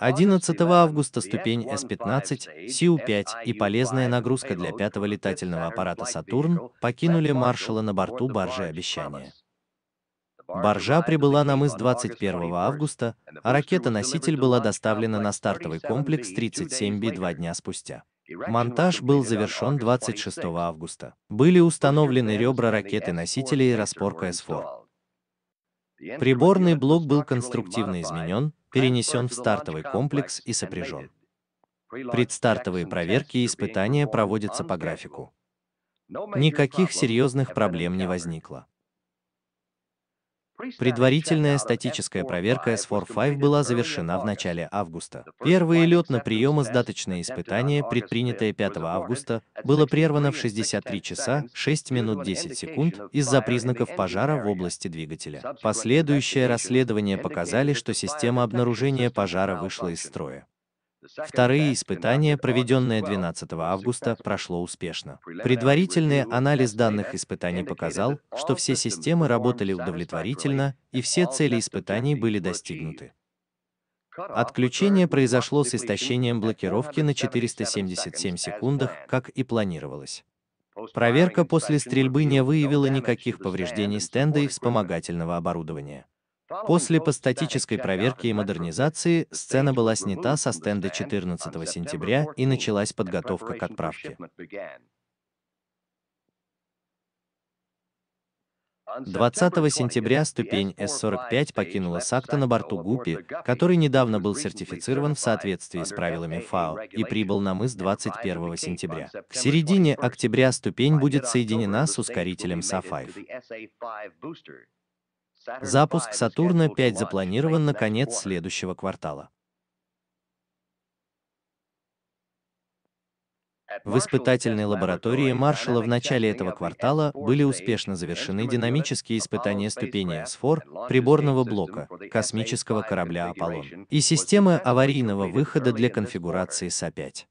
11 августа ступень s 15 Су-5 и полезная нагрузка для пятого летательного аппарата «Сатурн» покинули маршала на борту баржи обещания. Баржа прибыла на мыс 21 августа, а ракета-носитель была доставлена на стартовый комплекс 37B два дня спустя. Монтаж был завершен 26 августа. Были установлены ребра ракеты-носителя и распорка S4. Приборный блок был конструктивно изменен, перенесен в стартовый комплекс и сопряжен. Предстартовые проверки и испытания проводятся по графику. Никаких серьезных проблем не возникло. Предварительная статическая проверка S4-5 была завершена в начале августа. Первый лед на приемо-сдаточное испытание, предпринятое 5 августа, было прервано в 63 часа 6 минут 10 секунд из-за признаков пожара в области двигателя. Последующее расследование показали, что система обнаружения пожара вышла из строя. Вторые испытания, проведенные 12 августа, прошло успешно. Предварительный анализ данных испытаний показал, что все системы работали удовлетворительно и все цели испытаний были достигнуты. Отключение произошло с истощением блокировки на 477 секундах, как и планировалось. Проверка после стрельбы не выявила никаких повреждений стенда и вспомогательного оборудования. После постатической проверки и модернизации сцена была снята со стенда 14 сентября и началась подготовка к отправке. 20 сентября ступень С-45 покинула Сакта на борту Гупи, который недавно был сертифицирован в соответствии с правилами ФАО и прибыл на мыс 21 сентября. К середине октября ступень будет соединена с ускорителем SA5. Запуск Сатурна-5 запланирован на конец следующего квартала. В испытательной лаборатории Маршалла в начале этого квартала были успешно завершены динамические испытания ступени S-4, приборного блока, космического корабля «Аполлон» и системы аварийного выхода для конфигурации СА-5.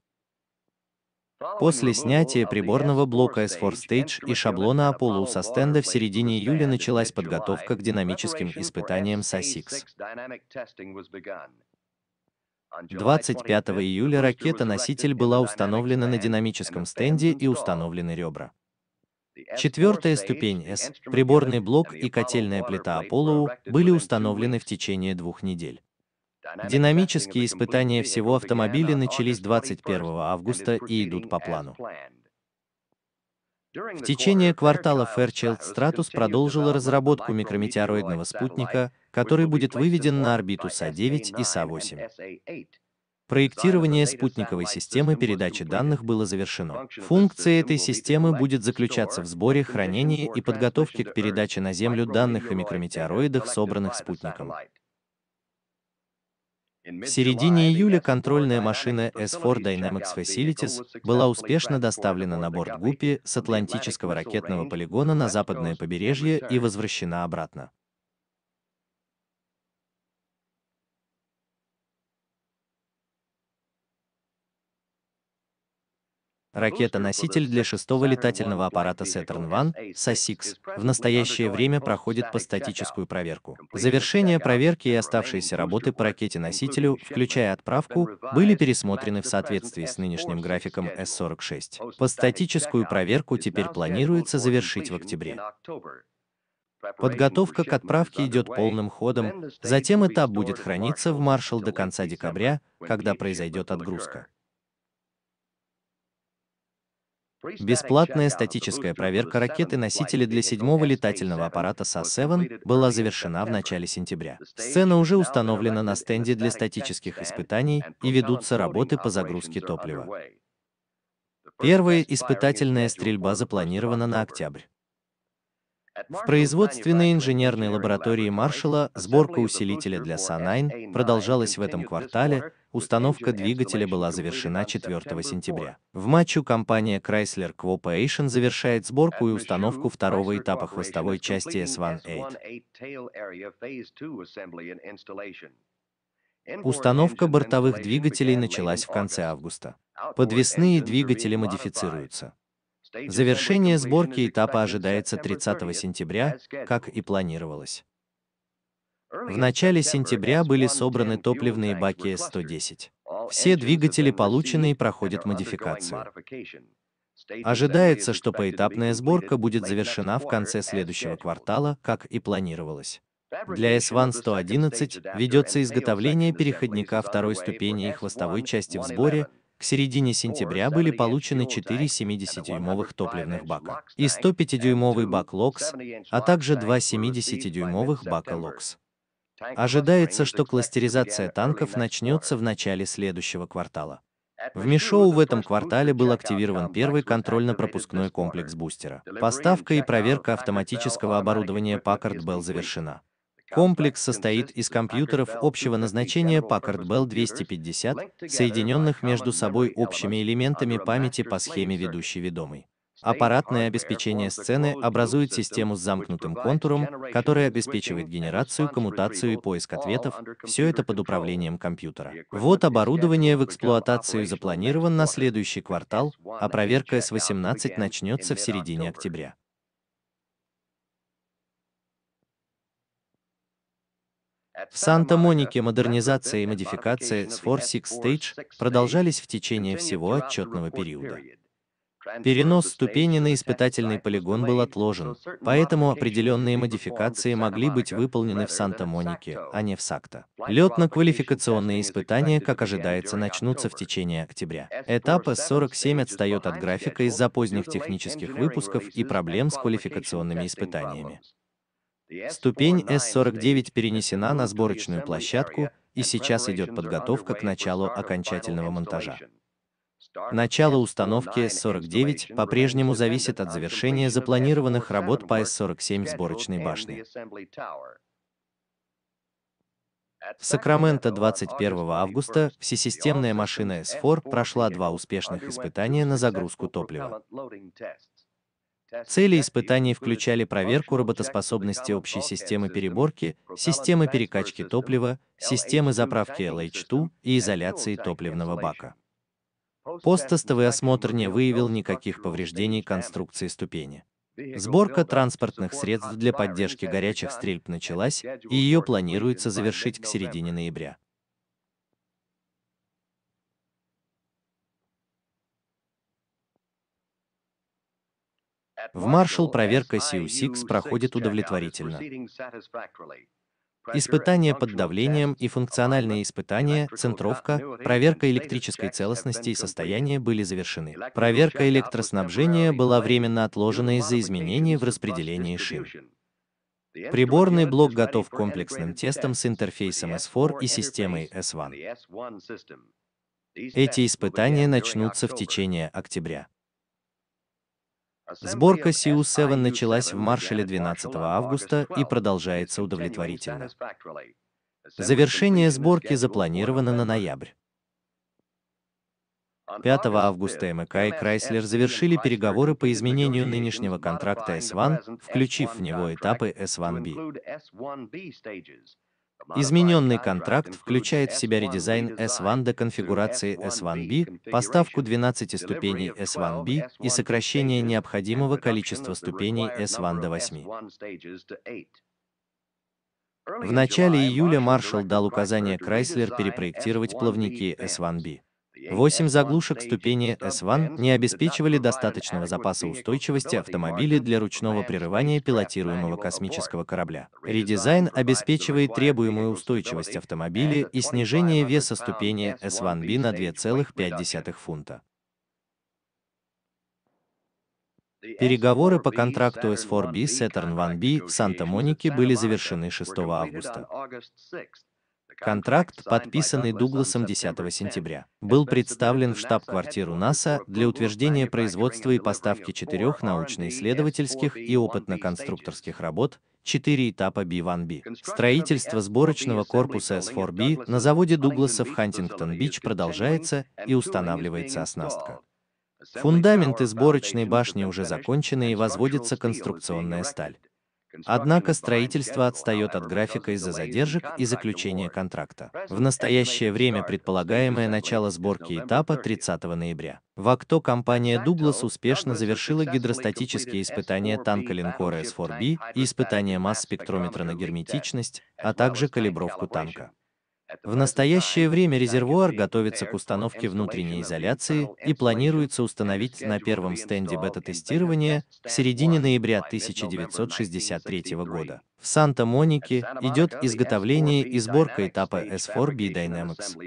После снятия приборного блока S4 Stage и шаблона Apollo со стенда в середине июля началась подготовка к динамическим испытаниям S6. 25 июля ракета-носитель была установлена на динамическом стенде и установлены ребра. Четвертая ступень S, приборный блок и котельная плита Apollo были установлены в течение двух недель. Динамические испытания всего автомобиля начались 21 августа и идут по плану. В течение квартала Fairchild Stratus продолжила разработку микрометеороидного спутника, который будет выведен на орбиту СА-9 и СА-8. Проектирование спутниковой системы передачи данных было завершено. Функция этой системы будет заключаться в сборе, хранении и подготовке к передаче на Землю данных о микрометеороидах, собранных спутником. В середине июля контрольная машина S4 Dynamics Facilities была успешно доставлена на борт Гуппи с Атлантического ракетного полигона на западное побережье и возвращена обратно. Ракета-носитель для шестого летательного аппарата Saturn-1 SASIX в настоящее время проходит по статическую проверку. Завершение проверки и оставшиеся работы по ракете-носителю, включая отправку, были пересмотрены в соответствии с нынешним графиком С-46. По статическую проверку теперь планируется завершить в октябре. Подготовка к отправке идет полным ходом, затем этап будет храниться в маршал до конца декабря, когда произойдет отгрузка. Бесплатная статическая проверка ракеты-носителя для седьмого летательного аппарата СА-7 была завершена в начале сентября. Сцена уже установлена на стенде для статических испытаний и ведутся работы по загрузке топлива. Первая испытательная стрельба запланирована на октябрь. В производственной инженерной лаборатории Маршала сборка усилителя для Са-9 продолжалась в этом квартале, Установка двигателя была завершена 4 сентября. В матчу компания Chrysler Corporation завершает сборку и установку второго этапа хвостовой части S18. Установка бортовых двигателей началась в конце августа. Подвесные двигатели модифицируются. Завершение сборки этапа ожидается 30 сентября, как и планировалось. В начале сентября были собраны топливные баки С-110. Все двигатели полученные проходят модификацию. Ожидается, что поэтапная сборка будет завершена в конце следующего квартала, как и планировалось. Для s 111 ведется изготовление переходника второй ступени и хвостовой части в сборе, к середине сентября были получены 4 70-дюймовых топливных бака и 105-дюймовый бак LOX, а также два 70-дюймовых бака LOX. Ожидается, что кластеризация танков начнется в начале следующего квартала. В Мишоу в этом квартале был активирован первый контрольно-пропускной комплекс бустера. Поставка и проверка автоматического оборудования Packard Bell завершена. Комплекс состоит из компьютеров общего назначения Packard Bell 250, соединенных между собой общими элементами памяти по схеме ведущей ведомой. Аппаратное обеспечение сцены образует систему с замкнутым контуром, которая обеспечивает генерацию, коммутацию и поиск ответов, все это под управлением компьютера. Вот оборудование в эксплуатацию запланирован на следующий квартал, а проверка С-18 начнется в середине октября. В Санта-Монике модернизация и модификация s 4-6 Stage продолжались в течение всего отчетного периода. Перенос ступени на испытательный полигон был отложен, поэтому определенные модификации могли быть выполнены в Санта-Монике, а не в Сакто. Летно-квалификационные испытания, как ожидается, начнутся в течение октября. Этап С-47 отстает от графика из-за поздних технических выпусков и проблем с квалификационными испытаниями. Ступень С-49 перенесена на сборочную площадку, и сейчас идет подготовка к началу окончательного монтажа. Начало установки s 49 по-прежнему зависит от завершения запланированных работ по s 47 сборочной башни. В Сакраменто 21 августа всесистемная машина s 4 прошла два успешных испытания на загрузку топлива. Цели испытаний включали проверку работоспособности общей системы переборки, системы перекачки топлива, системы заправки LH2 и изоляции топливного бака. Посттестовый осмотр не выявил никаких повреждений конструкции ступени. Сборка транспортных средств для поддержки горячих стрельб началась, и ее планируется завершить к середине ноября. В Маршалл проверка CU6 проходит удовлетворительно. Испытания под давлением и функциональные испытания, центровка, проверка электрической целостности и состояния были завершены. Проверка электроснабжения была временно отложена из-за изменений в распределении шин. Приборный блок готов к комплексным тестам с интерфейсом S4 и системой S1. Эти испытания начнутся в течение октября. Сборка CU7 началась в Маршале 12 августа и продолжается удовлетворительно. Завершение сборки запланировано на ноябрь. 5 августа МК и Крайслер завершили переговоры по изменению нынешнего контракта S1, включив в него этапы S1B. Измененный контракт включает в себя редизайн S1 до конфигурации S1B, поставку 12 ступеней S1B и сокращение необходимого количества ступеней S1 до 8. В начале июля Маршалл дал указание Chrysler перепроектировать плавники S1B. Восемь заглушек ступени S1 не обеспечивали достаточного запаса устойчивости автомобиля для ручного прерывания пилотируемого космического корабля. Редизайн обеспечивает требуемую устойчивость автомобиля и снижение веса ступени S1B на 2,5 фунта. Переговоры по контракту S4B Saturn 1B в Санта-Монике были завершены 6 августа. Контракт, подписанный Дугласом 10 сентября, был представлен в штаб-квартиру НАСА для утверждения производства и поставки четырех а научно-исследовательских и опытно-конструкторских работ, четыре этапа B1B. Строительство сборочного корпуса S4B на заводе Дугласа в Хантингтон-Бич продолжается и устанавливается оснастка. Фундаменты сборочной башни уже закончены и возводится конструкционная сталь. Однако строительство отстает от графика из-за задержек и заключения контракта. В настоящее время предполагаемое начало сборки этапа 30 ноября. В АКТО компания Douglas успешно завершила гидростатические испытания танка линкора S4B и испытания масс спектрометра на герметичность, а также калибровку танка. В настоящее время резервуар готовится к установке внутренней изоляции и планируется установить на первом стенде бета-тестирования в середине ноября 1963 года. В Санта-Монике идет изготовление и сборка этапа S4B Dynamics.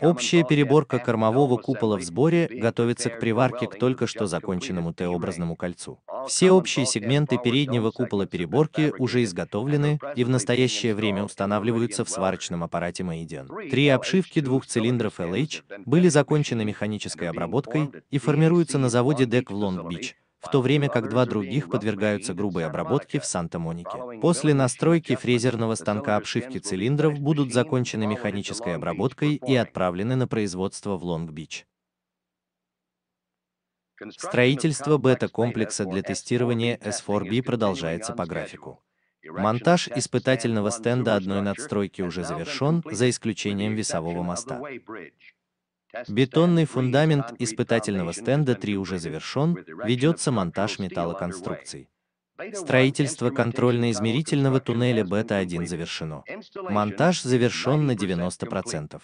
Общая переборка кормового купола в сборе готовится к приварке к только что законченному Т-образному кольцу. Все общие сегменты переднего купола переборки уже изготовлены и в настоящее время устанавливаются в сварочном аппарате Meridian. Три обшивки двух цилиндров LH были закончены механической обработкой и формируются на заводе DEC в Лонг-Бич, в то время как два других подвергаются грубой обработке в Санта-Монике. После настройки фрезерного станка обшивки цилиндров будут закончены механической обработкой и отправлены на производство в Лонг-Бич. Строительство бета-комплекса для тестирования S4B продолжается по графику. Монтаж испытательного стенда одной надстройки уже завершен, за исключением весового моста. Бетонный фундамент испытательного стенда 3 уже завершен, ведется монтаж металлоконструкций. Строительство контрольно-измерительного туннеля Бета-1 завершено. Монтаж завершен на 90%.